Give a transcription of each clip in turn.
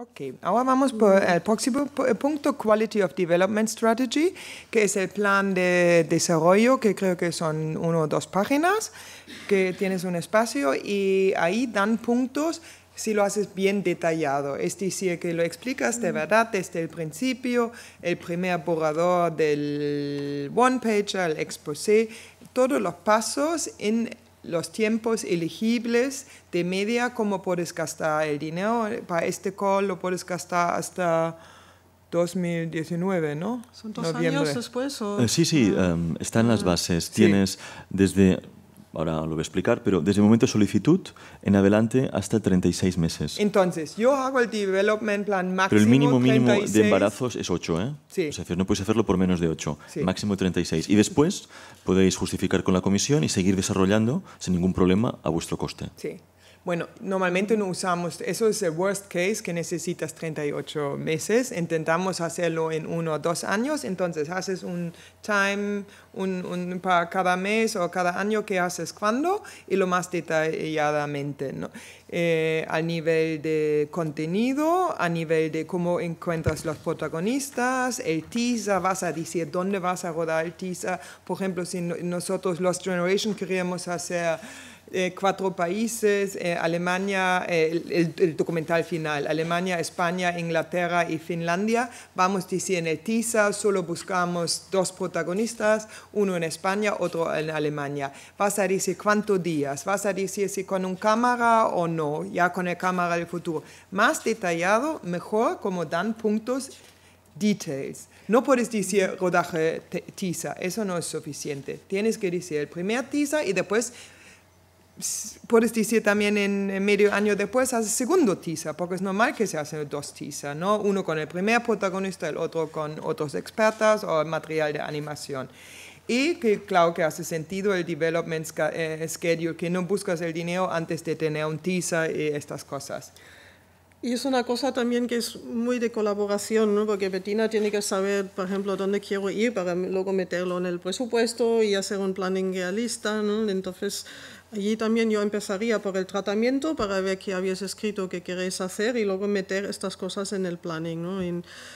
Ok, ahora vamos por mm. el próximo punto, Quality of Development Strategy, que es el plan de desarrollo, que creo que son uno o dos páginas, que tienes un espacio y ahí dan puntos si lo haces bien detallado, es decir, que lo explicas de mm. verdad desde el principio, el primer borrador del one-page, el exposé, todos los pasos en los tiempos elegibles de media, como puedes gastar el dinero. Para este call lo puedes gastar hasta 2019, ¿no? Son dos años después. Eh, sí, sí, um, ah. em, están las ah. bases. Tienes desde ahora lo voy a explicar, pero desde el momento de solicitud en adelante hasta 36 meses. Entonces, yo hago el development plan máximo. Pero el mínimo mínimo de embarazos es 8, ¿eh? Sí. O sea, no podéis hacerlo por menos de 8, sí. máximo 36. Y después podéis justificar con la comisión y seguir desarrollando sin ningún problema a vuestro coste. Sí. Bueno, normalmente no usamos, eso es el worst case que necesitas 38 meses, intentamos hacerlo en uno o dos años, entonces haces un time un, para cada mes o cada año que haces cuándo y lo más detalladamente, eh, A nivel de contenido, a nivel de cómo encuentras los protagonistas, el teaser, vas a decir dónde vas a rodar el teaser, por ejemplo, si nosotros Lost Generation queríamos hacer... Eh, cuatro países, eh, Alemania, eh, el, documental final, Alemania, España, Inglaterra y Finlandia. Vamos diciendo TISA, solo buscamos dos protagonistas, uno en España, otro en Alemania. Vas a decir cuántos días, vas a decir si con un cámara o no, ya con el cámara del futuro. Más detallado, mejor, como dan puntos details. No puedes decir rodaje TISA, eso no es suficiente. Tienes que decir el primer TISA y después puedes decir también en, medio año después, hace segundo tiza, porque es normal que se hacen dos tisa, ¿no? Uno con el primer protagonista, el otro con otros expertas o material de animación. Y que claro que hace sentido el development eh, schedule, que no buscas el dinero antes de tener un tiza y estas cosas. Y es una cosa también que es muy de colaboración, ¿no? porque Bettina tiene que saber, por ejemplo, dónde quiero ir para luego meterlo en el presupuesto y hacer un planning realista. ¿no? Entonces, Allí también yo empezaría por el tratamiento para ver qué habéis escrito, qué queréis hacer y luego meter estas cosas en el planning.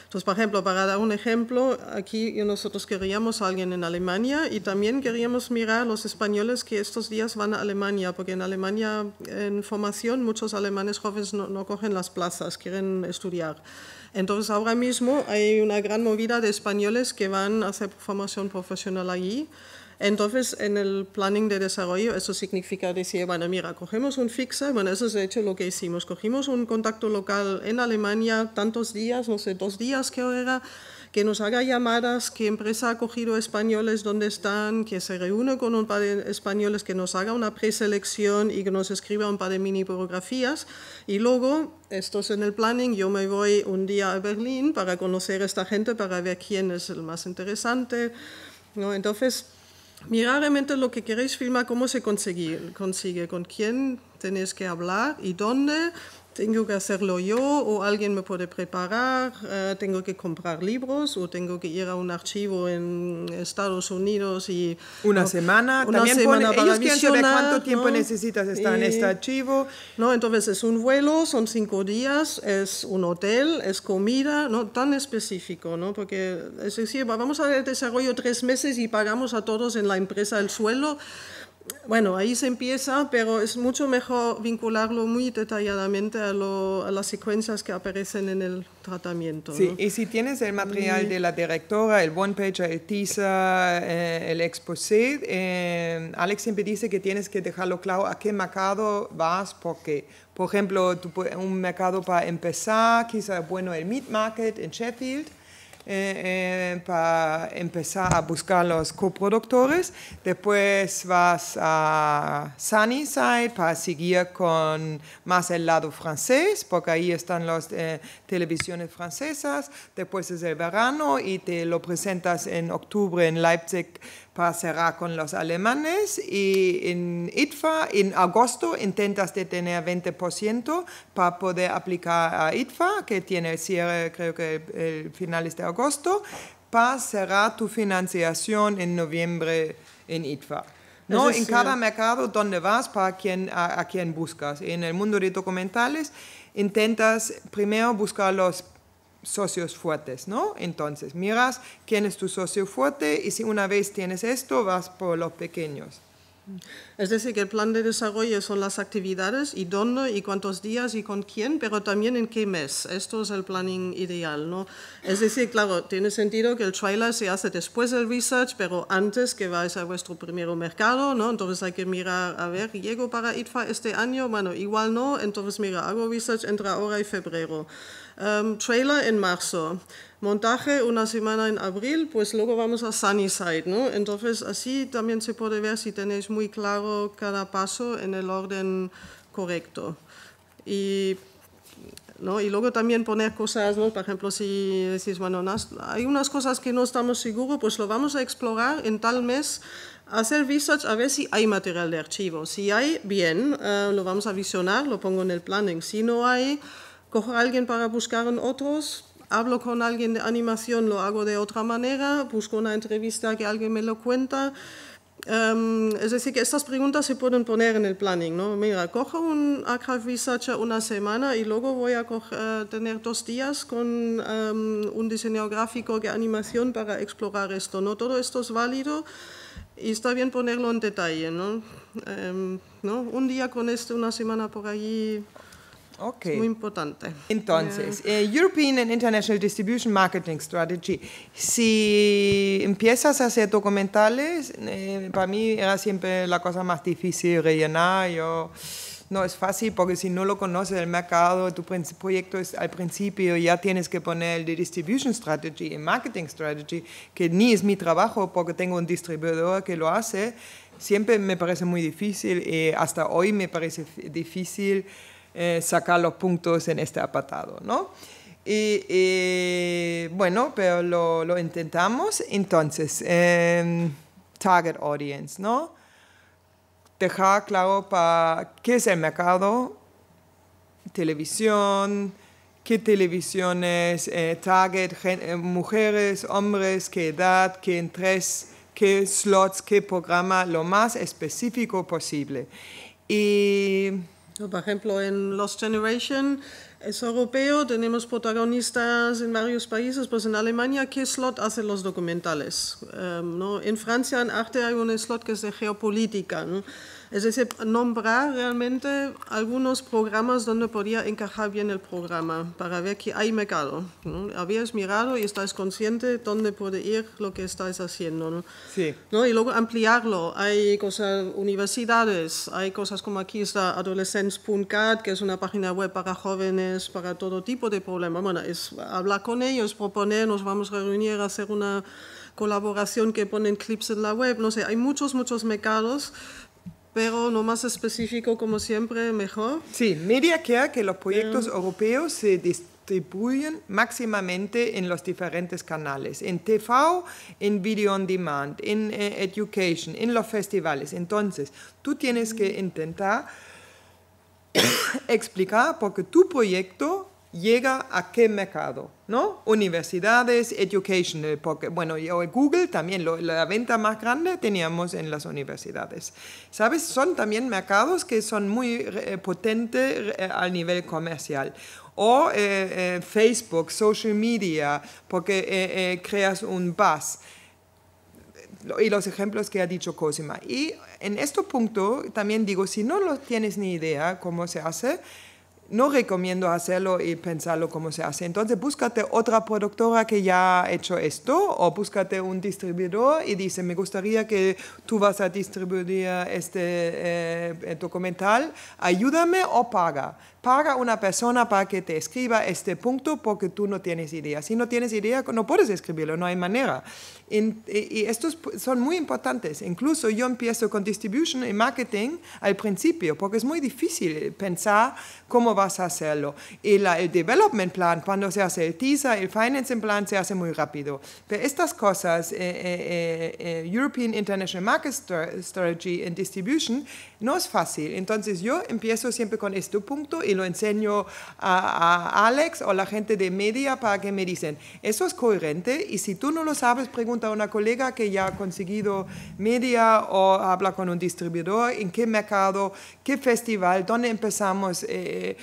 Entonces, por ejemplo, para dar un ejemplo, aquí nosotros queríamos a alguien en Alemania y también queríamos mirar a los españoles que estos días van a Alemania, porque en Alemania en formación muchos alemanes jóvenes no, no cogen las plazas, quieren estudiar. Entonces ahora mismo hay una gran movida de españoles que van a hacer formación profesional allí. Entonces, en el planning de desarrollo, eso significa decir, bueno, mira, cogemos un fixer, bueno, eso es de hecho lo que hicimos, cogimos un contacto local en Alemania, tantos días, no sé, dos días que era, que nos haga llamadas, qué empresa ha cogido españoles, dónde están, que se reúne con un par de españoles, que nos haga una preselección y que nos escriba un par de mini biografías. Y luego, esto es en el planning, yo me voy un día a Berlín para conocer a esta gente, para ver quién es el más interesante. ¿no? Entonces, Mirar realmente lo que queréis filmar, cómo se consigue, consigue, con quién tenéis que hablar y dónde tengo que hacerlo yo o alguien me puede preparar, eh, tengo que comprar libros o tengo que ir a un archivo en Estados Unidos y... Una semana, una semana ellos quieren saber cuánto tiempo necesitas estar en este archivo. No, entonces es un vuelo, son cinco días, es un hotel, es comida, no tan específico, ¿no? Porque es decir, vamos a hacer desarrollo tres meses y pagamos a todos en la empresa el suelo bueno, ahí se empieza, pero es mucho mejor vincularlo muy detalladamente a, las secuencias que aparecen en el tratamiento. Sí, y si tienes el material de la directora, el one page, el teaser, eh, el exposé, eh, Alex siempre dice que tienes que dejarlo claro a qué mercado vas, porque, por ejemplo, un mercado para empezar, quizá bueno el meat market en Sheffield para eh, eh, empezar a buscar los coproductores. Después vas a Sunnyside para seguir con más el lado francés, porque ahí están las eh, televisiones francesas. Después es el verano y te lo presentas en octubre en Leipzig pasará con los alemanes y en ITFA en agosto intentas de tener 20% para poder aplicar a ITFA, que tiene el cierre creo que el, final finales de agosto, pasará tu financiación en noviembre en ITFA. ¿no? en cada mercado donde vas, para quien, a, buscas. En el mundo de documentales intentas primero buscar los socios fuertes, ¿no? Entonces, miras quién es tu socio fuerte y si una vez tienes esto, vas por los pequeños. Es decir, que el plan de desarrollo son las actividades y dónde y cuántos días y con quién, pero también en qué mes. Esto es el planning ideal, ¿no? Es decir, claro, tiene sentido que el trailer se hace después del research, pero antes que vais a vuestro primer mercado, ¿no? Entonces hay que mirar, a ver, llego para ITFA este año, bueno, igual no, entonces mira, hago research entre ahora y febrero. Um, trailer en marzo, montaje una semana en abril, pues luego vamos a Sunnyside, ¿no? Entonces así también se puede ver si tenéis muy claro cada paso en el orden correcto. Y, ¿no? y luego también poner cosas, ¿no? por ejemplo, si decís, bueno, hay unas cosas que no estamos seguros, pues lo vamos a explorar en tal mes hacer research a ver si hay material de archivo. Si hay, bien, eh, lo vamos a visionar, lo pongo en el planning. Si no hay, cojo a alguien para buscar en otros, hablo con alguien de animación, lo hago de otra manera, busco una entrevista que alguien me lo cuenta. Em, es decir, que estas preguntas se pueden poner en el planning. ¿no? Mira, cojo un archive Researcher una semana y luego voy a eh, tener dos días con em, un diseño gráfico de animación para explorar esto. ¿no? Todo esto es válido y está bien ponerlo en detalle. ¿no? Em, ¿no? Un día con esto, una semana por allí. Okay. muy importante. Entonces, eh, European and International Distribution Marketing Strategy. Si empiezas a hacer documentales, eh, para mí era siempre la cosa más difícil rellenar. Yo, no es fácil porque si no lo conoces el mercado, tu proyecto es al principio, ya tienes que poner el distribution strategy y marketing strategy, que ni es mi trabajo porque tengo un distribuidor que lo hace. Siempre me parece muy difícil y eh, hasta hoy me parece difícil eh, sacar los puntos en este apartado, ¿no? Y, bueno, pero lo, intentamos. Entonces, em, target audience, ¿no? Dejar claro para qué es el mercado, televisión, qué televisiones, eh, target, eh, mujeres, hombres, qué edad, qué interés, qué slots, qué programa, lo más específico posible. Y por ejemplo, en Lost Generation es europeo, tenemos protagonistas en varios países, pues en Alemania, ¿qué slot hacen los documentales? Em, ¿no? En Francia, en arte, hay un slot que es de geopolítica. Es decir, nombrar realmente algunos programas donde podría encajar bien el programa para ver que hay mercado. Habías mirado y estás consciente de dónde puede ir lo que estás haciendo. ¿no? Sí. ¿No? Y luego ampliarlo. Hay cosas, universidades, hay cosas como aquí está adolescence.cat, que es una página web para jóvenes, para todo tipo de problemas. Bueno, es hablar con ellos, proponer, nos vamos a reunir, hacer una colaboración que ponen clips en la web. No sé, hay muchos, muchos mercados pero no más específico, como siempre, mejor. Sí, media quiere que los proyectos mm. europeos se distribuyen máximamente en los diferentes canales, en TV, en Video on Demand, en eh, Education, en los festivales. Entonces, tú tienes que mm. intentar explicar porque tu proyecto llega a qué mercado, ¿no? Universidades, educational, eh, porque, bueno, Google también, la venta más grande teníamos en las universidades. ¿Sabes? Son también mercados que son muy eh, potentes a eh, al nivel comercial. O Facebook, social media, porque creas un buzz y los ejemplos que ha dicho Cosima. Y en este punto también digo, si no lo tienes ni idea cómo se hace, no recomiendo hacerlo y pensarlo cómo se hace. Entonces, búscate otra productora que ya ha hecho esto o búscate un distribuidor y dice, me gustaría que tú vas a distribuir este eh, eh, documental, ayúdame o paga. Paga una persona para que te escriba este punto porque tú no tienes idea. Si no tienes idea, no puedes escribirlo, no hay manera. E, y estos son muy importantes. Incluso yo empiezo con distribution y marketing al principio, porque es muy difícil pensar cómo vas a hacerlo. Y el development plan, cuando se hace el teaser, el financing plan, se hace muy rápido. Pero estas cosas, eh, eh, eh, European International Market Strategy and Distribution, no es fácil. Entonces yo empiezo siempre con este punto y lo enseño a, a Alex o la gente de media para que me dicen, eso es coherente y si tú no lo sabes, pregunta a una colega que ya ha conseguido media o habla con un distribuidor, en qué mercado, qué festival, dónde empezamos, eh,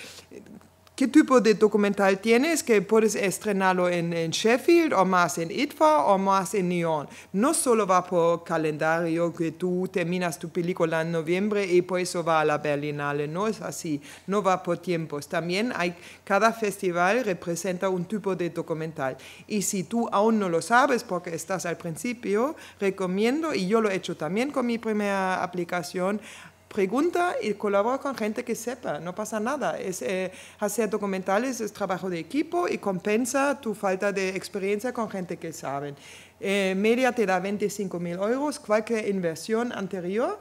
¿Qué tipo de documental tienes que puedes estrenarlo en, Sheffield o más en ITFA o más en Neon? No solo va por calendario que tú terminas tu película en noviembre y por eso va a la Berlinale, no es así, no va por tiempos. También hay, cada festival representa un tipo de documental. Y si tú aún no lo sabes porque estás al principio, recomiendo, y yo lo he hecho también con mi primera aplicación, pregunta y colabora con gente que sepa, no pasa nada. Es, eh, hacer documentales es trabajo de equipo y compensa tu falta de experiencia con gente que sabe. Eh, media te da 25 mil euros, cualquier inversión anterior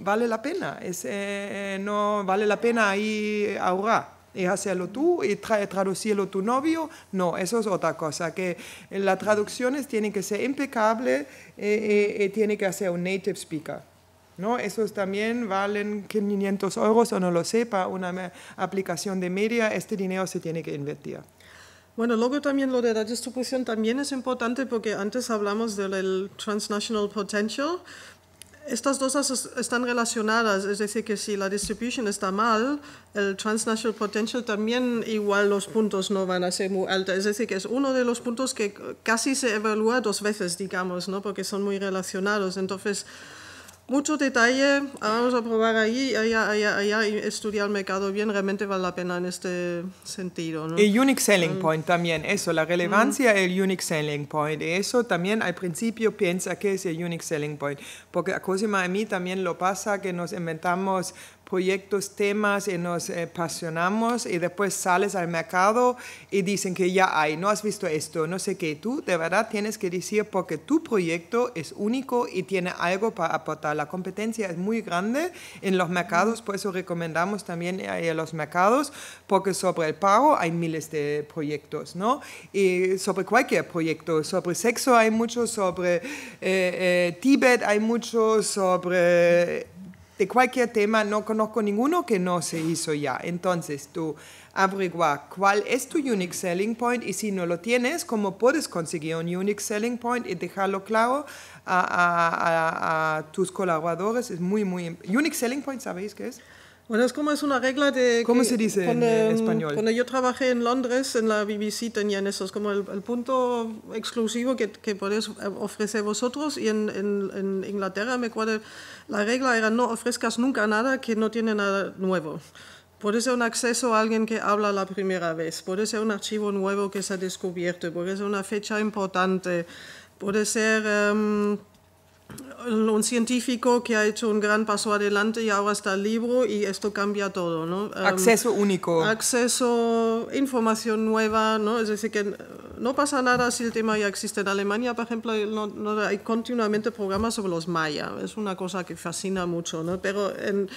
vale la pena, es, eh, no vale la pena ahí ahorrar y hacerlo tú y tra traducirlo tu novio, no, eso es otra cosa, que las traducciones tienen que ser impecables y, tienen tiene que hacer un native speaker. ¿no? Esos también valen 500 euros o no lo sepa una aplicación de media, este dinero se tiene que invertir. Bueno, luego también lo de la distribución también es importante porque antes hablamos del transnational potential. Estas dos están relacionadas, es decir, que si la distribución está mal, el transnational potential también igual los puntos no van a ser muy altos. Es decir, que es uno de los puntos que casi se evalúa dos veces, digamos, ¿no? porque son muy relacionados. Entonces, mucho detalle, ah, vamos a probar ahí, allá, estudiar el mercado bien, realmente vale la pena en este sentido. El Unique Selling mm. Point también, eso, la mm. relevancia del Unique Selling Point, eso también al principio piensa que es el Unique Selling Point, porque a Cosima a mí también lo pasa que nos inventamos proyectos, temas y nos eh, apasionamos y después sales al mercado y dicen que ya hay, no has visto esto, no sé qué. Tú de verdad tienes que decir porque tu proyecto es único y tiene algo para aportar. La competencia es muy grande en los mercados, por eso recomendamos también a los mercados porque sobre el pago hay miles de proyectos, ¿no? Y sobre cualquier proyecto, sobre sexo hay muchos, sobre eh, eh, Tíbet hay muchos, sobre de cualquier tema, no conozco ninguno que no se hizo ya. Entonces tú averigua cuál es tu unique selling point y si no lo tienes, cómo puedes conseguir un unique selling point y dejarlo claro a, tus colaboradores. Es muy, muy... Unique selling point, ¿sabéis qué es? Bueno, es como es una regla de... ¿Cómo se dice en eh, español? Cuando yo trabajé en Londres, en la BBC tenían eso, es como el, punto exclusivo que, podéis eh, ofrecer vosotros y en, Inglaterra me acuerdo, la regla era no ofrezcas nunca nada que no tiene nada nuevo. Puede ser un acceso a alguien que habla la primera vez, puede ser un archivo nuevo que se ha descubierto, puede ser una fecha importante, puede ser... Em, un científico que ha hecho un gran paso adelante y ahora está el libro y esto cambia todo, ¿no? Em, acceso único. Acceso, información nueva, ¿no? Es decir, que no pasa nada si el tema ya existe en Alemania, por ejemplo, no, hay continuamente programas sobre los mayas, es una cosa que fascina mucho, ¿no? Pero en,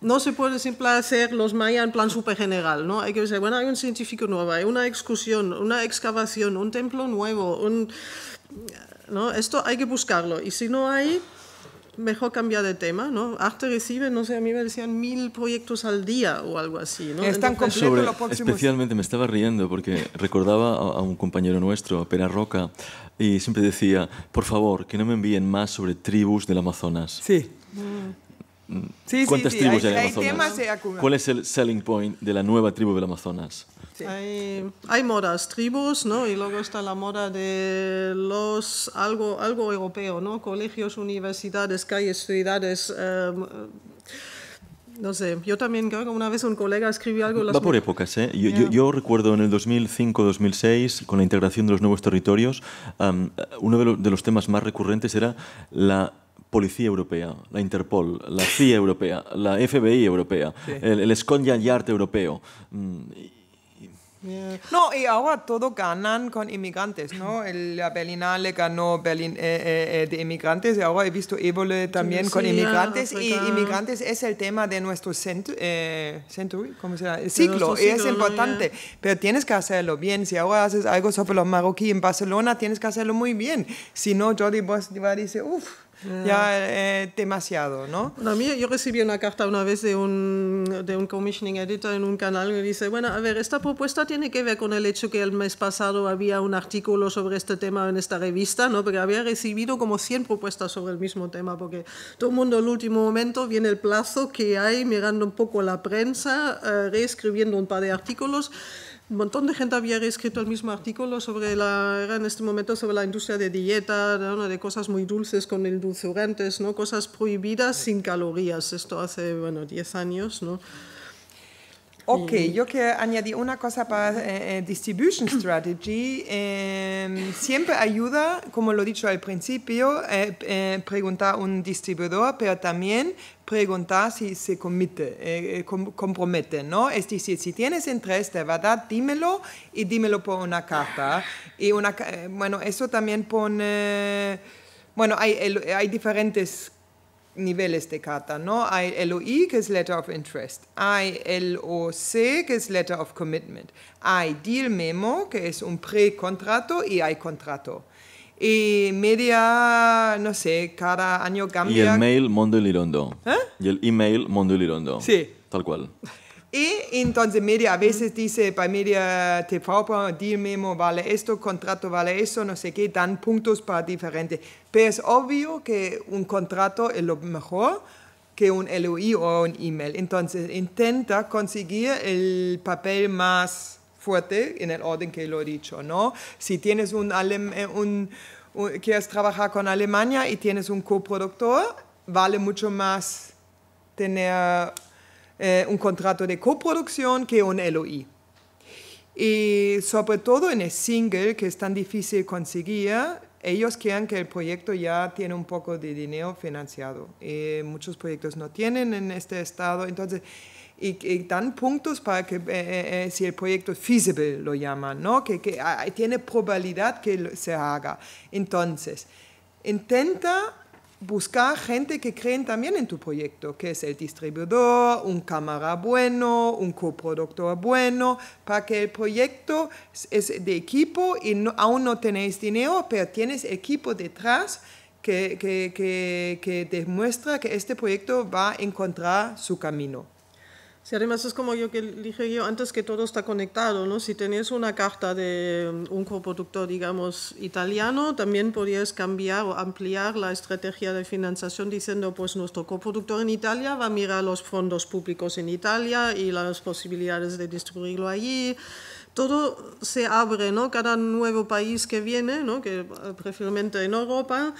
no se puede simplemente hacer los mayas en plan súper general, ¿no? Hay que decir, bueno, hay un científico nuevo, hay una excursión, una excavación, un templo nuevo, un esto hay que buscarlo y si no hay, mejor cambiar de tema, ¿no? Arte recibe, no sé, a mí me decían mil proyectos al día o algo así, ¿no? Especialmente me estaba riendo porque recordaba a, un compañero nuestro, a Pera Roca, y siempre decía, por favor, que no me envíen más sobre tribus del Amazonas. Sí. Mm. ¿Cuántas tribus hay, en Amazonas? ¿Cuál es el selling point de la nueva tribu del Amazonas? Hay, hay, modas, tribus, ¿no? Y luego está la moda de los, algo, algo europeo, ¿no? Colegios, universidades, calles, ciudades. Em, no sé, yo también creo que una vez un colega escribió algo... Va por épocas, ¿eh? Yo, recuerdo en el 2005-2006, con la integración de los nuevos territorios, em, uno de, de los temas más recurrentes era la Policía Europea, la Interpol, la CIA Europea, la FBI Europea, el, el Yarte Yard Europeo. Mm, eh, no, y ahora todo ganan con inmigrantes, ¿no? El, la Berlinale ganó eh, eh, de inmigrantes y ahora he visto Evole también con inmigrantes. Y inmigrantes es el tema de nuestro centro, ¿cómo se llama? El ciclo, y es importante. Pero tienes que hacerlo bien. Si ahora haces algo sobre los marroquíes en Barcelona, tienes que hacerlo muy bien. Si no, Jordi a dice, uff Ah. ya eh, demasiado, ¿no? mí, yo recibí una carta una vez de un, de un commissioning editor en un canal que dice, bueno, a ver, esta propuesta tiene que ver con el hecho que el mes pasado había un artículo sobre este tema en esta revista, ¿no? Porque había recibido como 100 propuestas sobre el mismo tema, porque todo el mundo en el último momento viene el plazo que hay mirando un poco la prensa, eh, reescribiendo un par de artículos un montón de gente había escrito el mismo artículo sobre la, en este momento sobre la industria de dieta, de cosas muy dulces con endulzurantes, ¿no? cosas prohibidas sin calorías, esto hace, bueno, 10 años, ¿no? Ok, yo que añadir una cosa para eh, eh, Distribution Strategy. Em, siempre ayuda, como lo he dicho al principio, eh, preguntar a un distribuidor, pero también preguntar si se eh, eh, compromete, ¿no? Es decir, si tienes interés de verdad, dímelo y dímelo por una carta. Y una, eh, bueno, eso también pone, bueno, hay, hay diferentes niveles de carta, ¿no? Hay LOI, que es Letter of Interest, hay LOC, que es Letter of Commitment, hay Deal Memo, que es un precontrato, y hay contrato. Y media, no sé, cada año cambia. Y el mail mundo Lirondo. ¿Eh? Y el email mundo Lirondo. Sí. Tal cual. Y entonces media a veces dice, para media te para deal vale esto, contrato vale eso, no sé qué, dan puntos para diferente. Pero es obvio que un contrato es lo mejor que un LOI o un email. Entonces intenta conseguir el papel más fuerte en el orden que lo he dicho, ¿no? Si tienes eh, un, un, quieres trabajar con Alemania y tienes un coproductor, vale mucho más tener eh, un contrato de coproducción que un LOI. Y sobre todo en el single, que es tan difícil conseguir, ellos quieren que el proyecto ya tiene un poco de dinero financiado. muchos proyectos no tienen en este estado. Entonces, y, dan puntos para que, eh, eh, eh, si el proyecto es feasible, lo llaman, ¿no? que, ah, ah, tiene probabilidad que se haga. Entonces, intenta buscar gente que creen también en tu proyecto, que es el distribuidor, un cámara bueno, un coproductor bueno, para que el proyecto es de equipo y aún no tenéis dinero, pero tienes equipo detrás que, que, que, que demuestra que este proyecto va a encontrar su camino si además es como yo que dije yo antes que todo está conectado, ¿no? Si tenías una carta de um, un coproductor, digamos, italiano, también podrías cambiar o ampliar la estrategia de financiación diciendo, pues nuestro coproductor en Italia va a mirar los fondos públicos en Italia y las posibilidades de distribuirlo allí. Todo se abre, ¿no? Cada nuevo país que viene, ¿no? Que eh, preferiblemente en Europa,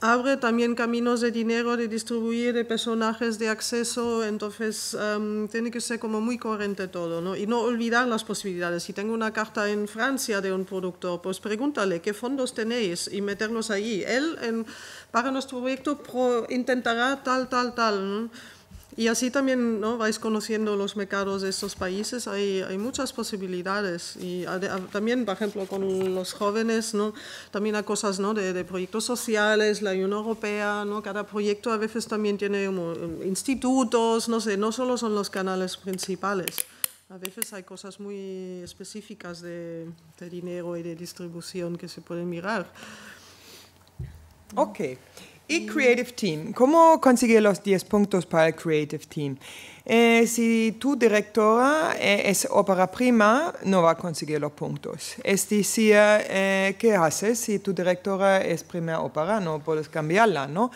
abre también caminos de dinero, de distribuir, de personajes, de acceso, entonces em, tiene que ser como muy coherente todo, ¿no? Y no olvidar las posibilidades. Si tengo una carta en Francia de un productor, pues pregúntale qué fondos tenéis y meternos allí. Él para nuestro proyecto intentará tal, tal, tal. ¿no? Y así también ¿no? vais conociendo los mercados de estos países, hay, hay muchas posibilidades. Y también, por ejemplo, con los jóvenes, ¿no? también hay cosas ¿no? de, proyectos sociales, la Unión Europea, ¿no? cada proyecto a veces también tiene eh, institutos, no sé, no solo son los canales principales. A veces hay cosas muy específicas de, de dinero y de distribución que se pueden mirar. Ok. Y Creative Team. ¿Cómo conseguir los 10 puntos para el Creative Team? Eh, si tu directora eh, es ópera prima, no va a conseguir los puntos. Es decir, eh, ¿qué haces si tu directora es primera ópera? No puedes cambiarla, ¿no?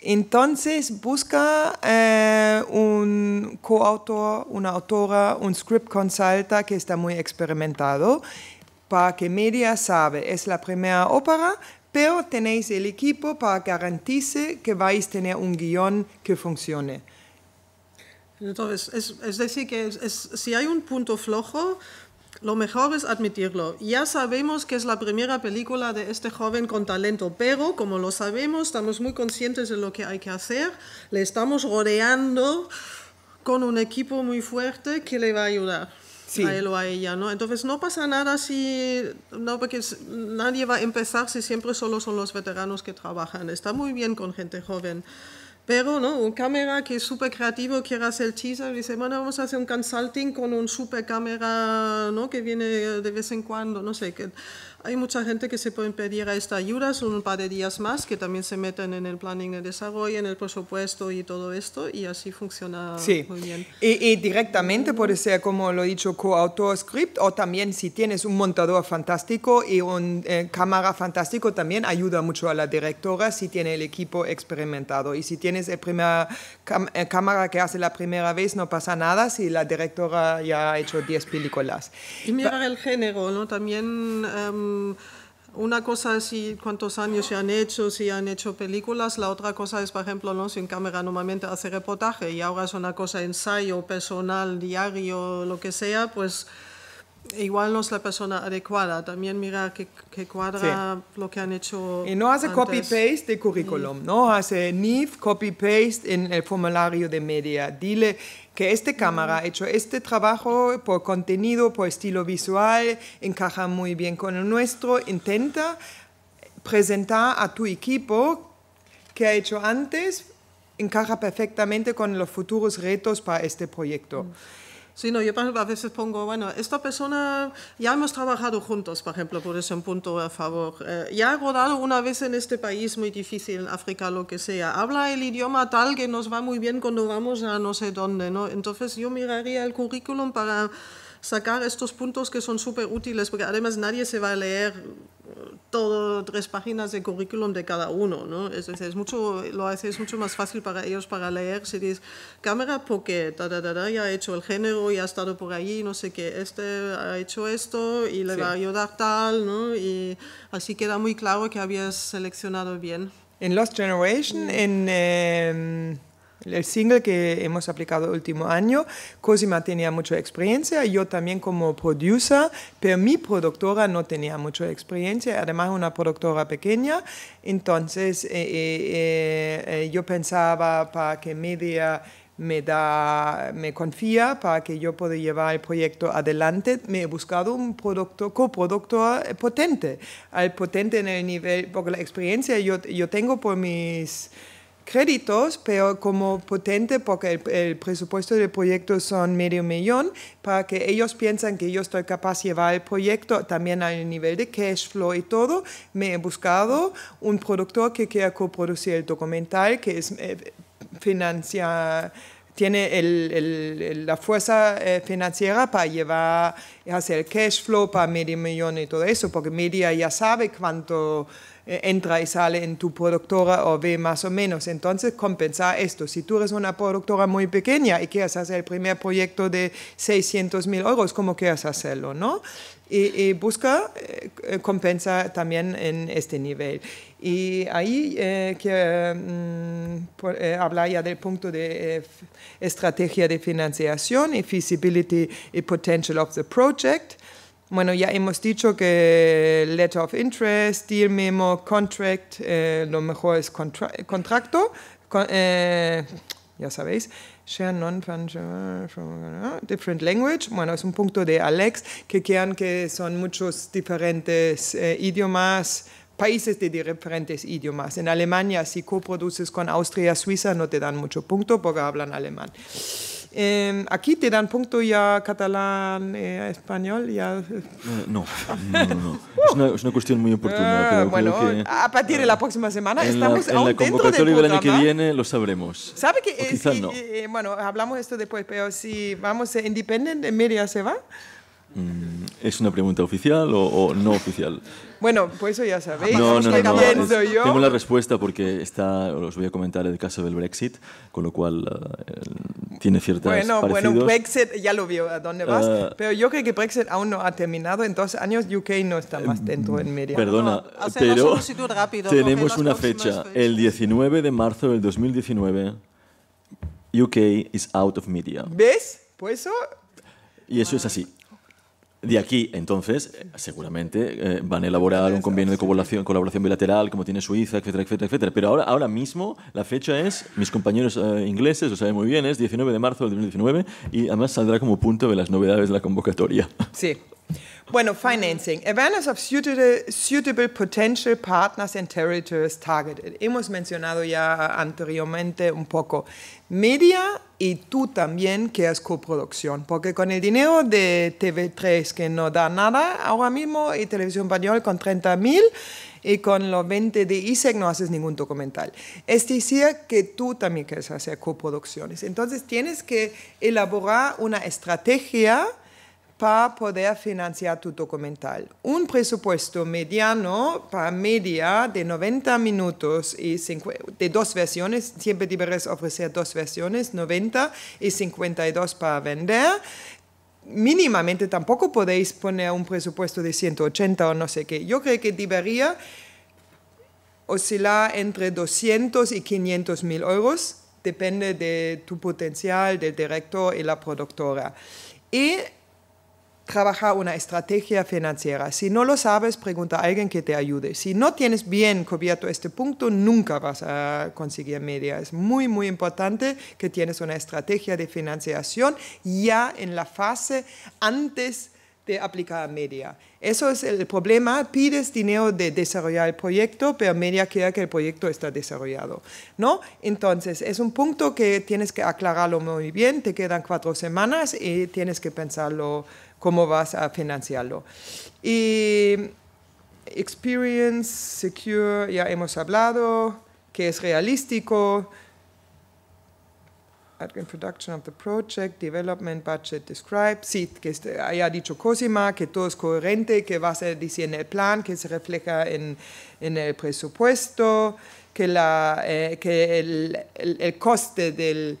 Entonces busca un coautor, una autora, un script consulta que está muy experimentado para que media sabe, es la primera ópera, pero tenéis el equipo para garantizar que vais a tener un guión que funcione. Entonces, es, decir, que si hay un punto flojo, lo mejor es admitirlo. Ya sabemos que es la primera película de este joven con talento, pero como lo sabemos, estamos muy conscientes de lo que hay que hacer, le estamos rodeando con un equipo muy fuerte que le va a ayudar a él o a ella, ¿no? Entonces no pasa nada si, no, porque nadie va a empezar si siempre solo son los veteranos que trabajan. Está muy bien con gente joven. Pero, ¿no? una cámara que es súper creativo, quiere hacer teaser, dice, bueno, vamos a hacer un consulting con un super cámara, ¿no? Que viene de vez en cuando, no sé, qué. Hay mucha gente que se puede pedir a esta ayuda, son un par de días más que también se meten en el planning de desarrollo, en el presupuesto y todo esto, y así funciona sí. muy bien. Y, directamente puede ser, como lo he dicho, coautor script, o también si tienes un montador fantástico y un eh, cámara fantástico, también ayuda mucho a la directora si tiene el equipo experimentado. Y si tienes el primera eh, cámara que hace la primera vez, no pasa nada si la directora ya ha hecho 10 películas. Y mirar el género, ¿no? También. Em, una cosa es si cuántos años se han hecho, si han hecho películas, la otra cosa es, por ejemplo, ¿no? si en cámara normalmente hace reportaje y ahora es una cosa ensayo personal, diario, lo que sea, pues igual no es la persona adecuada. También mira que, cuadra lo que han hecho. Y no hace copy-paste de currículum, no hace NIF copy-paste en el formulario de media. Dile, que este cámara ha hecho este trabajo por contenido, por estilo visual, encaja muy bien con el nuestro, intenta presentar a tu equipo que ha hecho antes, encaja perfectamente con los futuros retos para este proyecto. Sí, no, yo a veces pongo, bueno, esta persona ya hemos trabajado juntos, por ejemplo, por eso un punto a favor. Eh, ya he rodado una vez en este país muy difícil, en África, lo que sea. Habla el idioma tal que nos va muy bien cuando vamos a no sé dónde, ¿no? Entonces yo miraría el currículum para sacar estos puntos que son súper útiles, porque además nadie se va a leer eh, todo tres páginas de currículum de cada uno, ¿no? Es, es mucho, lo hace es mucho más fácil para ellos para leer si dices, cámara porque ta, ya ha hecho el género, ya ha estado por ahí, no sé qué, este ha hecho esto y le va a ayudar tal, ¿no? Y así queda muy claro que habías seleccionado bien. En Lost Generation, en... Em, el single que hemos aplicado el último año. Cosima tenía mucha experiencia, yo también como producer, pero mi productora no tenía mucha experiencia, además una productora pequeña. Entonces eh, eh, eh, yo pensaba para que media me da, me confía para que yo pueda llevar el proyecto adelante. Me he buscado un producto, coproductor potente, al potente en el nivel, porque la experiencia yo, yo tengo por mis créditos, pero como potente porque el, presupuesto del proyecto son medio millón, para que ellos piensen que yo estoy capaz de llevar el proyecto también al nivel de cash flow y todo, me he buscado un productor que quiera coproducir el documental, que es eh, financia tiene el, el, la fuerza eh, financiera para llevar, hacer el cash flow para medio millón y todo eso, porque media ya sabe cuánto eh, entra y sale en tu productora o ve más o menos. Entonces, compensa esto. Si tú eres una productora muy pequeña y quieres hacer el primer proyecto de 600 mil euros, ¿cómo quieres hacerlo? ¿no? Y, busca compensar eh, compensa también en este nivel. Y ahí eh, quiero mm, eh, hablar ya del punto de estrategia de financiación y feasibility y potential of the project. Bueno, ya hemos dicho que letter of interest, deal memo, contract, eh, lo mejor es eh, Contracto, eh, ya sabéis, share non ah, different language, bueno, es un punto de Alex, que quieran que son muchos diferentes idiomas, países de diferentes idiomas. En Alemania, si coproduces con Austria, Suiza, no te dan mucho punto porque hablan alemán. Em, aquí te dan punto ya catalán, eh, español, ya... Eh, no, no, no, Es, una, cuestión muy oportuna. Ah, bueno, ah, a partir de la próxima semana estamos en la convocatoria del, año que viene lo sabremos. ¿Sabe que o eh, eh, bueno, hablamos esto después, pero si vamos a Independent, en media se va. Mm, ¿Es una pregunta oficial o, no oficial? Bueno, pues eso ya sabéis. No, no, no, no Tengo la respuesta porque está, os voy a comentar el caso del Brexit, con lo cual eh, tiene ciertas Bueno, bueno, Brexit ya lo vio a dónde vas, ah. pero yo creo que Brexit aún no ha terminado, en dos años UK no está más eh, dentro en media. Perdona, pero tenemos una fecha, el 19 de marzo del 2019, UK is out of media. ¿Ves? Pues eso... Y eso es así. De aquí, entonces, eh, seguramente eh, van a elaborar un convenio de colaboración, colaboración bilateral, como tiene Suiza, etcétera, etcétera, etcétera. Pero ahora, ahora mismo la fecha es, mis compañeros eh, ingleses lo saben muy bien, es 19 de marzo de 2019 y además saldrá como punto de las novedades de la convocatoria. Sí. Bueno, financing. Awareness of suitable, potential partners and territories targeted. Hemos mencionado ya anteriormente un poco. Media y tú también que coproducción, porque con el dinero de TV3 que no da nada ahora mismo y Televisión Español con 30 mil y con los 20 de ISEC no haces ningún documental. Es decir, que tú también quieres hacer coproducciones. Entonces tienes que elaborar una estrategia para poder financiar tu documental. Un presupuesto mediano para media de 90 minutos y de dos versiones, siempre deberás ofrecer dos versiones, 90 y 52 para vender. Mínimamente tampoco podéis poner un presupuesto de 180 o no sé qué. Yo creo que debería oscilar entre 200 y 500 mil euros, depende de tu potencial, del director y la productora. Y trabajar una estrategia financiera. Si no lo sabes, pregunta a alguien que te ayude. Si no tienes bien cubierto este punto, nunca vas a conseguir media. Es muy, muy importante que tienes una estrategia de financiación ya en la fase antes de aplicar media. Eso es el problema. Pides dinero de desarrollar el proyecto, pero media queda que el proyecto está desarrollado. ¿no? Entonces, es un punto que tienes que aclararlo muy bien. Te quedan cuatro semanas y tienes que pensarlo cómo vas a financiarlo. Y experience, secure, ya hemos hablado, que es realístico introduction of the project, development budget describe, sí, que este, haya dicho Cosima, que todo es coherente, que va a ser, diciendo el plan, que se refleja en, el presupuesto, que, la, eh, que el coste del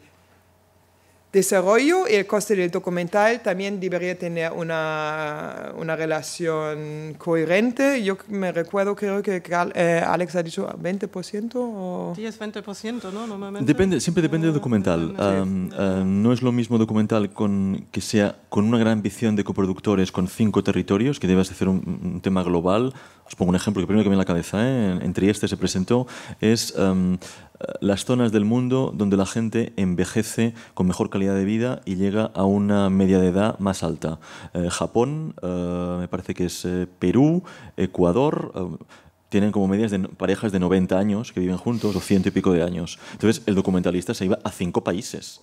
desarrollo y el coste del documental también debería tener una, una relación coherente. Yo me recuerdo, creo que eh, Alex ha dicho 20% o... es 20%, ¿no? Normalmente. Depende, siempre depende del ah, documental. Ah, ah, no es lo mismo documental con, que sea con una gran ambición de coproductores con cinco territorios, que debas hacer un, tema global. Os pongo un ejemplo que primero que me viene a la cabeza, ¿eh? en, Trieste se presentó, es... Em, las zonas del mundo donde la gente envejece con mejor calidad de vida y llega a una media de edad más alta. Eh, Japón, eh, me parece que es eh, Perú, Ecuador tienen como medias de parejas de 90 años que viven juntos o ciento y pico de años. Entonces, el documentalista se iba a cinco países.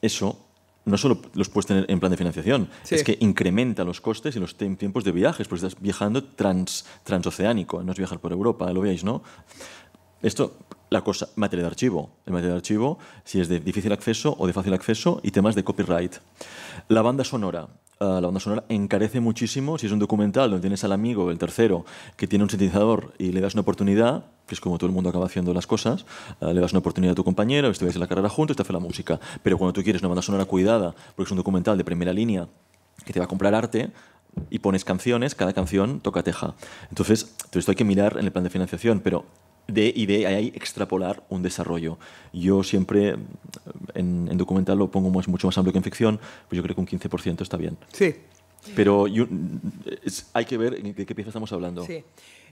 Eso no solo los puedes tener en plan de financiación, es que incrementa los costes y los tiempos de viajes, porque estás viajando transoceánico, no es viajar por Europa, lo veáis, ¿no? Esto la cosa, materia de archivo. El material de archivo, si es de difícil acceso o de fácil acceso, y temas de copyright. La banda sonora. Ah, la banda sonora encarece muchísimo. Si es un documental donde tienes al amigo, el tercero, que tiene un sintetizador y le das una oportunidad, que es como todo el mundo acaba haciendo las cosas, ah, le das una oportunidad a tu compañero, en la carrera juntos, te hace la música. Pero cuando tú quieres una banda sonora cuidada, porque es un documental de primera línea que te va a comprar arte, y pones canciones, cada canción toca teja. Entonces, todo esto hay que mirar en el plan de financiación, pero de, y de ahí extrapolar un desarrollo. Yo siempre en, en documental lo pongo más, mucho más amplio que en ficción, pues yo creo que un 15% está bien. Sí. Pero hay que ver de qué pieza estamos hablando. Sí.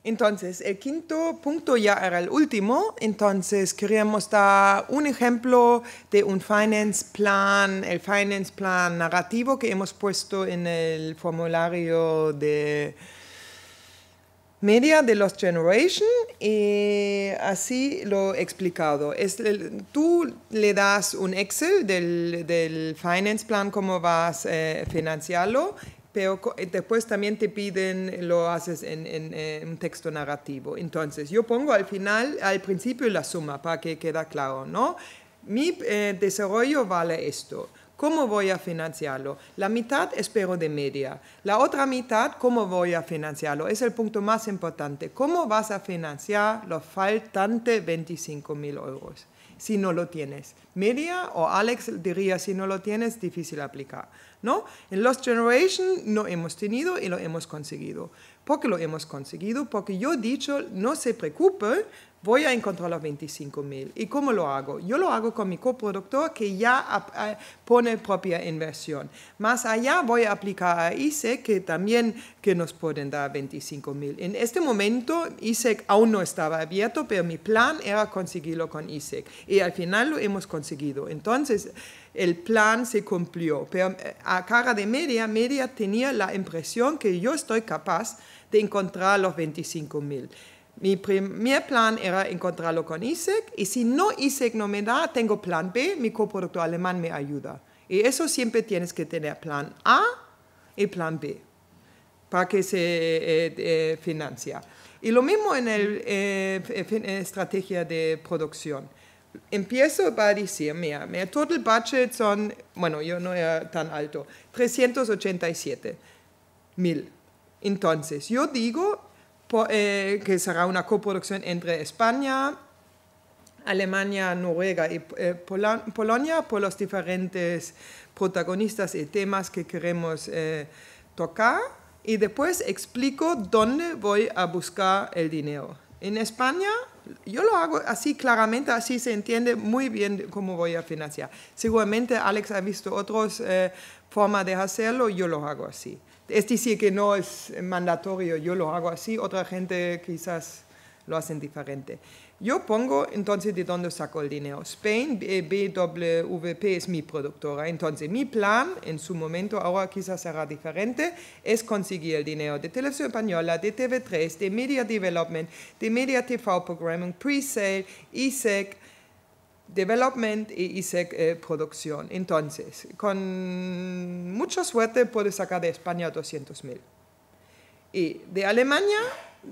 Entonces, el quinto punto ya era el último, entonces queríamos dar un ejemplo de un finance plan, el finance plan narrativo que hemos puesto en el formulario de media de los generation y así lo he explicado. Es, tú le das un Excel del, del finance plan, cómo vas a eh, financiarlo, pero después también te piden, lo haces en, eh, un texto narrativo. Entonces, yo pongo al final, al principio la suma para que quede claro, ¿no? Mi eh, desarrollo vale esto. ¿Cómo voy a financiarlo? La mitad espero de media. La otra mitad, ¿cómo voy a financiarlo? Es el punto más importante. ¿Cómo vas a financiar los faltantes 25 mil euros si no lo tienes? Media o Alex diría, si no lo tienes, difícil aplicar. En Lost Generation no hemos tenido y lo hemos conseguido. ¿Por qué lo hemos conseguido? Porque yo he dicho, no se preocupe, voy a encontrar los 25.000. ¿Y cómo lo hago? Yo lo hago con mi coproductor que ya eh, pone propia inversión. Más allá voy a aplicar a ISEC que también que nos pueden dar 25.000. En este momento ISEC aún no estaba abierto, pero mi plan era conseguirlo con ISEC y al final lo hemos conseguido. Entonces, el plan se cumplió. Pero eh, a cara de media, media tenía la impresión que yo estoy capaz de encontrar los 25 mil. Mi primer plan era encontrarlo con ISEC y si no ISEC no me da, tengo plan B, mi coproductor alemán me ayuda. Y eso siempre tienes que tener plan A y plan B para que se eh, eh, financia. Y lo mismo en la estrategia de producción. Empiezo a decir, mira, mi total budget son, bueno, yo no era tan alto, 387 mil. Entonces, yo digo eh, que será una coproducción entre España, Alemania, Noruega y eh, Polonia por los diferentes protagonistas y temas que queremos eh, tocar. Y después explico dónde voy a buscar el dinero. En España yo lo hago así claramente, así se entiende muy bien cómo voy a financiar. Seguramente Alex ha visto otras eh, formas de hacerlo, yo lo hago así. Es decir, que no es mandatorio, yo lo hago así, otra gente quizás lo hacen diferente. Yo pongo entonces de dónde saco el dinero. Spain BWP es mi productora. Entonces mi plan en su momento, ahora quizás será diferente, es conseguir el dinero de Televisión Española, de TV3, de Media Development, de Media TV Programming, Pre-Sale, ISEC. E Development y ISEC e eh, Producción. Entonces, con mucha suerte puedo sacar de España 200.000. Y de Alemania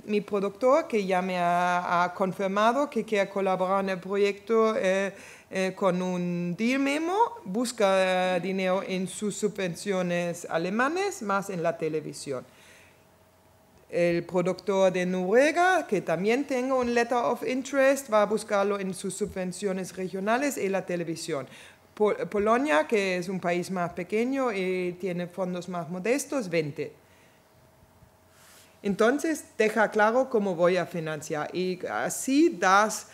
mi productor, que ya me ha, confirmado que quiere colaborar en el proyecto eh, eh, con un deal memo, busca eh, dinero en sus subvenciones alemanes, más en la televisión. El productor de Noruega, que también tengo un letter of interest, va a buscarlo en sus subvenciones regionales y la televisión. Polonia, que es un país más pequeño y tiene fondos más modestos, 20 entonces, deja claro cómo voy a financiar y así das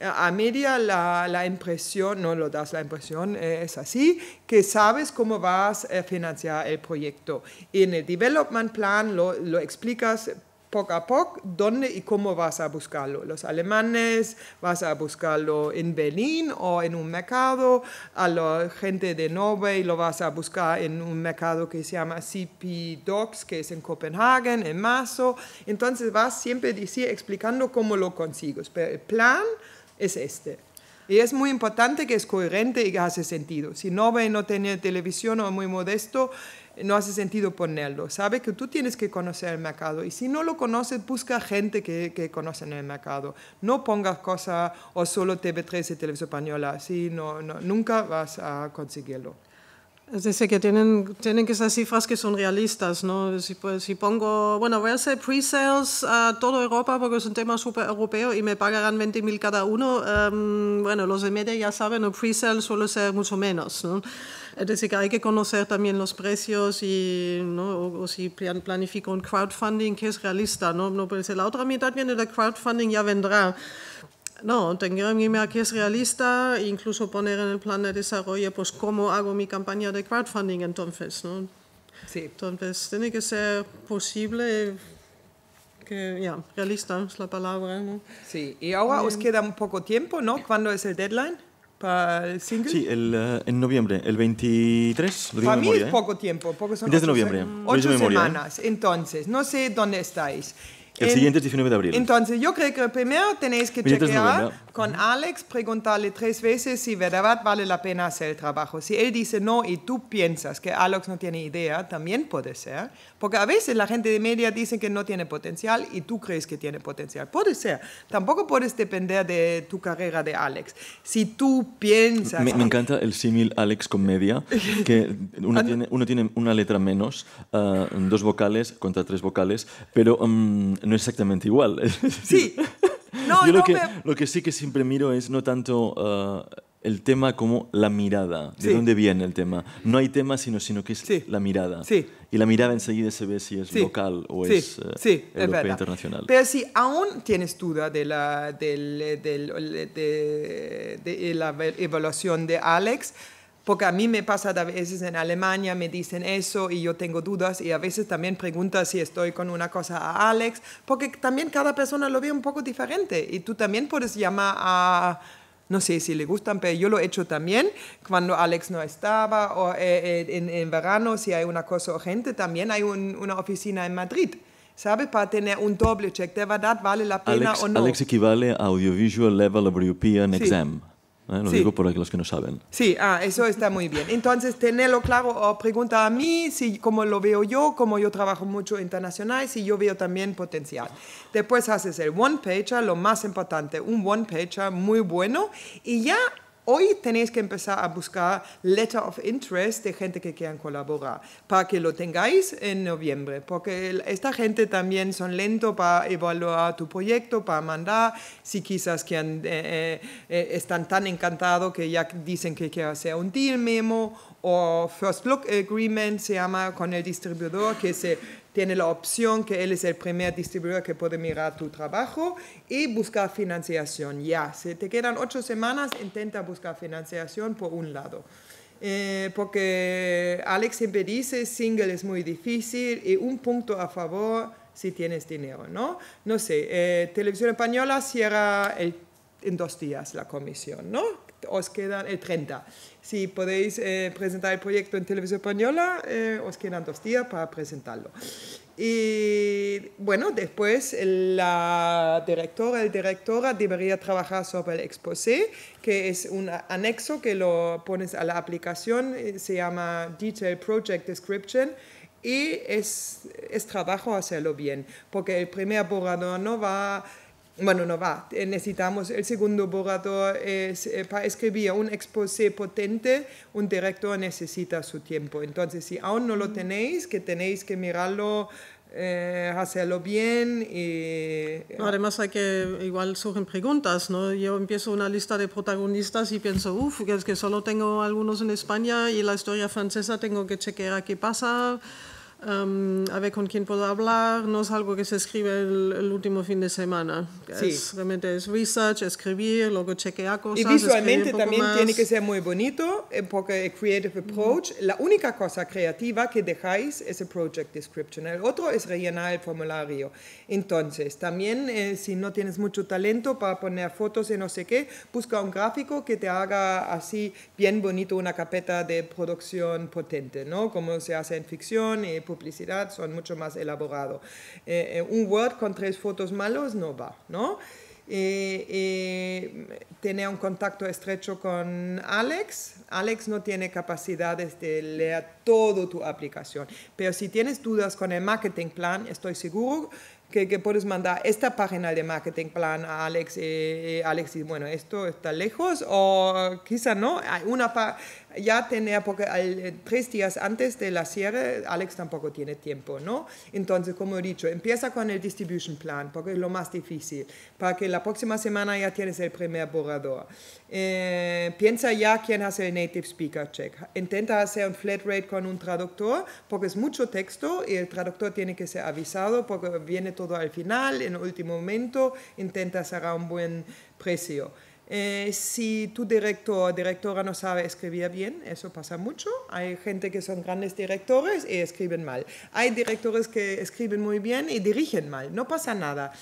a media la, impresión, no lo das la impresión, es así, que sabes cómo vas a financiar el proyecto. en el development plan lo, lo explicas poco a poco dónde y cómo vas a buscarlo. Los alemanes, vas a buscarlo en Berlín o en un mercado, a la gente de Norway lo vas a buscar en un mercado que se llama CP Docs, que es en Copenhague en marzo. Entonces vas siempre explicando cómo lo consigues. Pero el plan es este. Y es muy importante que es coherente y que hace sentido. Si no ve no tiene televisión o es muy modesto, no hace sentido ponerlo. Sabe que tú tienes que conocer el mercado y si no lo conoces, busca gente que, que conoce en el mercado. No pongas cosas o solo TV3 y Televisión Española, así no, nunca vas a conseguirlo. Es decir, que tienen, tienen que ser cifras que son realistas, ¿no? Pues, si, pongo, bueno, voy a hacer pre-sales a toda Europa porque es un tema súper europeo y me pagarán 20.000 cada uno, em, bueno, los de media ya saben, los pre sales suele ser mucho menos, ¿no? Es decir, que hay que conocer también los precios y, ¿no? o, si planifico un crowdfunding que es realista, ¿no? no puede La otra mitad viene del crowdfunding, ya vendrá no, tengo aquí es realista, incluso poner en el plan de desarrollo, pues cómo hago mi campaña de crowdfunding entonces, ¿no? Sí. Entonces, tiene que ser posible, que, ya, realista es la palabra, ¿no? Sí, y ahora os queda un poco tiempo, ¿no? ¿Cuándo es el deadline? ¿Para el single? Sí, el, eh, en noviembre, el 23. digo Para mí es ¿eh? poco tiempo, poco son 10 de noviembre. ¿eh? 8 semanas, entonces, no sé dónde estáis. El siguiente es 19 de abril. Entonces, yo creo que primero tenéis que chequear con Alex, preguntarle tres veces si verdad vale la pena hacer el trabajo. Si él dice no y tú piensas que Alex no tiene idea, también puede ser. Porque a veces la gente de media dice que no tiene potencial y tú crees que tiene potencial. Puede ser. Tampoco puedes depender de tu carrera de Alex. Si tú piensas... Me, encanta el símil Alex con media, que uno, tiene, una letra menos, ah, dos vocales contra tres vocales, pero mm, no es exactamente igual. Sí. Yo lo, que, sí que siempre miro es no tanto ah, el tema como la mirada. ¿De dónde viene el tema? No hay tema, sino, sino que es la mirada. Y la mirada enseguida se ve si es local o eh, es europea, internacional. Pero si aún tienes duda de la, de la evaluación de Alex, porque a mí me pasa a veces en Alemania, me dicen eso y yo tengo dudas y a veces también pregunta si estoy con una cosa a Alex, porque también cada persona lo ve un poco diferente y tú también puedes llamar a... No sé si le gustan, pero yo lo he hecho también cuando Alex no estaba o eh, eh, en, verano, si hay una cosa urgente, también hay una oficina en Madrid. ¿sabes? Para tener un doble check. ¿De verdad vale la pena o no? Alex equivale a Audiovisual Level of European Exam. ¿eh? Lo digo por los que no saben. Sí, ah, eso está muy bien. Entonces, tenerlo claro, oh, pregunta a mí, si, cómo lo veo yo, como yo trabajo mucho internacional, si yo veo también potencial. Después haces el one-pager, lo más importante, un one-pager muy bueno, y ya Hoy tenéis que empezar a buscar letter of interest de gente que quieran colaborar para que lo tengáis en noviembre, porque esta gente también son lento para evaluar tu proyecto, para mandar, si quizás que eh, eh, eh, están tan encantados que ya dicen que quieren hacer un deal memo o first look agreement se llama con el distribuidor que se tiene la opción que él es el primer distribuidor que puede mirar tu trabajo y buscar financiación. Ya, si te quedan ocho semanas, intenta buscar financiación por un lado. Eh, porque Alex siempre dice, single es muy difícil y un punto a favor si tienes dinero, ¿no? No sé, eh, Televisión Española cierra en dos días la comisión, ¿no? os quedan el 30. Si podéis eh, presentar el proyecto en Televisión Española, eh, os quedan dos días para presentarlo. Y bueno, después la directora, el directora debería trabajar sobre el exposé, que es un anexo que lo pones a la aplicación, eh, se llama Detail Project Description. Y es, es trabajo hacerlo bien, porque el primer borrador no va bueno, no va, eh, necesitamos el segundo borrador. Es, eh, para escribir un exposé potente, un director necesita su tiempo. Entonces, si aún no lo mm. tenéis, que tenéis que mirarlo. Eh, hacerlo bien y... además hay que, igual surgen preguntas, ¿no? Yo empiezo una lista de protagonistas y pienso, uff, es que solo tengo algunos en España y la historia francesa tengo que chequear qué pasa, a ver con quién puedo hablar, no es algo que se escribe el, último fin de semana. realmente es research, escribir, luego chequear cosas. Y visualmente también tiene que ser muy bonito, eh, porque el Creative Approach, la única cosa creativa que dejáis es el Project Description, el otro es rellenar el formulario. Entonces, también eh, si no tienes mucho talento para poner fotos y no sé qué, busca un gráfico que te haga así bien bonito una carpeta de producción potente, ¿no? Como se hace en ficción y publicidad son mucho más elaborados. Eh, eh, un Word con tres fotos malos no va, ¿no? Eh, tener un contacto estrecho con Alex. Alex no tiene capacidades de leer toda tu aplicación, pero si tienes dudas con el marketing plan, estoy seguro que, puedes mandar esta página de marketing plan a Alex y, Alex y bueno, esto está lejos o quizá no. Hay una ya tenía, porque eh, tres días antes de la cierre, Alex tampoco tiene tiempo, ¿no? Entonces, como he dicho, empieza con el distribution plan, porque es lo más difícil, para que la próxima semana ya tienes el primer borrador. Eh, piensa ya quién hace el native speaker check. Intenta hacer un flat rate con un traductor, porque es mucho texto y el traductor tiene que ser avisado, porque viene todo al final, en último momento, intenta cerrar un buen precio. Eh, si tu director o directora no sabe escribir bien, eso pasa mucho. Hay gente que son grandes directores y escriben mal. Hay directores que escriben muy bien y dirigen mal. No pasa nada.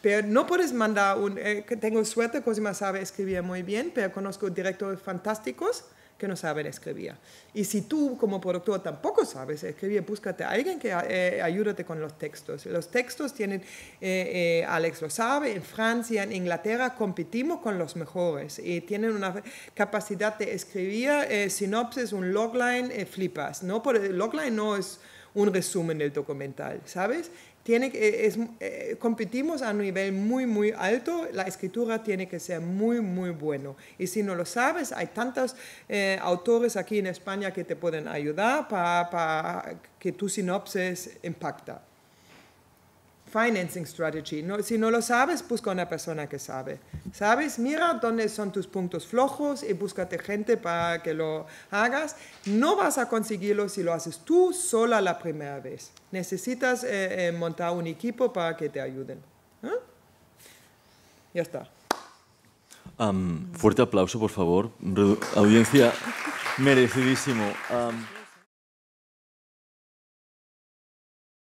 Pero no puedes mandar un... Eh, tengo suerte, Cosima sabe escribir muy bien, pero conozco directores fantásticos que no saben escribir. Y si tú como productor tampoco sabes escribir, búscate a alguien que eh, ayúdate con los textos. Los textos tienen, eh, eh, Alex lo sabe, en Francia, en Inglaterra competimos con los mejores y tienen una capacidad de escribir eh, sinopsis, un logline, flipas. ¿no? Por, el logline no es un resumen del documental, ¿sabes? tiene que, eh, es, eh, competimos a un nivel muy, muy alto, la escritura tiene que ser muy, muy bueno. Y si no lo sabes, hay tantos eh, autores aquí en España que te pueden ayudar para, que tu sinopsis impacta financing strategy. No, si no lo sabes, busca una persona que sabe. ¿Sabes? Mira dónde son tus puntos flojos y búscate gente para que lo hagas. No vas a conseguirlo si lo haces tú sola la primera vez. Necesitas eh, eh, montar un equipo para que te ayuden. ¿eh? Ya está. Um, fuerte aplauso, por favor. audiencia merecidísimo. Um,